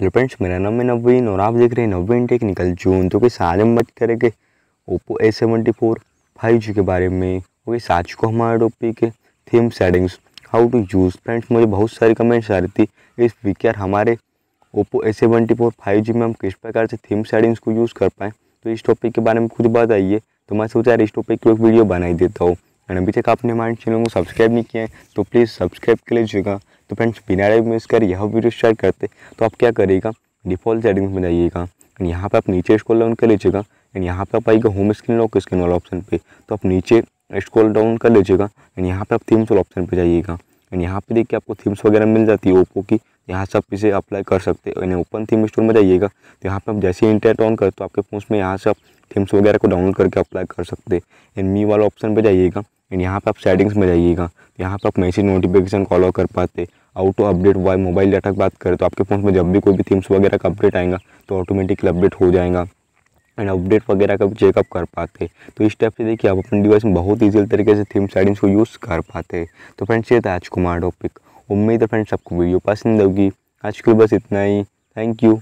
hello friends मेरा नाम है नवीन और आप देख रहे हैं नवीन टेक्निकल जून तो कि आज हम बात करेंगे Oppo A seventy four five G के बारे में ओके साज को हमारा टॉपिक है theme settings how to use friends मुझे बहुत सारी कमेंट्स आ रही थी इस वीक यार हमारे Oppo A seventy four five G में हम किस प्रकार से थीम सेटिंग्स को यूज़ कर पाएँ तो इस टॉपिक के बारे में बात बताइए तो मैं सोचा यार इस टॉपिक को एक वीडियो बनाई देता हूँ एंड अभी तक आपने हमारे चैनल को सब्सक्राइब नहीं किया है तो प्लीज़ सब्सक्राइब कर लीजिएगा तो फ्रेंड्स बिना लाइव मिस कर यह वीडियो शेयर करते तो आप क्या करिएगा डिफॉल्ट सेटिंग्स में जाइएगा एंड यहाँ पर आप नीचे स्क्रॉल डाउन कर लीजिएगा एंड यहाँ पर आप आइएगा होम स्क्रीन लॉक स्क्रीन वाला ऑप्शन पे तो आप नीचे स्क्रॉल डाउन कर लीजिएगा एंड यहाँ पर आप थीम्स वाला ऑप्शन पे जाइएगा एंड यहाँ पे देखिए आपको थीम्स वगैरह मिल जाती है ओप्पो की तो यहाँ से आप इसे अप्लाई कर सकते हैं यानी ओपन थीम स्टोर में जाइएगा तो यहाँ पर आप जैसे ही इंटरनेट ऑन करते हो आपके फोन में यहाँ से आप थीम्स वगैरह को डाउनलोड करके अप्लाई कर सकते हैं एंड मी वाला ऑप्शन पर जाइएगा एंड यहाँ पर आप सेटिंग्स में जाइएगा तो यहाँ पर आप मैसेज नोटिफिकेशन फॉलो कर पाते auto update via mobile data की बात करें तो आपके फ़ोन में जब भी कोई भी थीम्स वगैरह का अपडेट आएगा तो ऑटोमेटिकली अपडेट हो जाएगा एंड अपडेट वगैरह का भी चेकअप कर पाते तो इस टाइप से देखिए आप अपने डिवाइस में बहुत ईजी तरीके से थीम सेटिंग्स को यूज़ कर पाते तो फ्रेंड्स ये था आज कुमार टॉपिक उम्मीद है फ्रेंड्स आपको वीडियो पसंद होगी आज के लिए बस इतना ही थैंक यू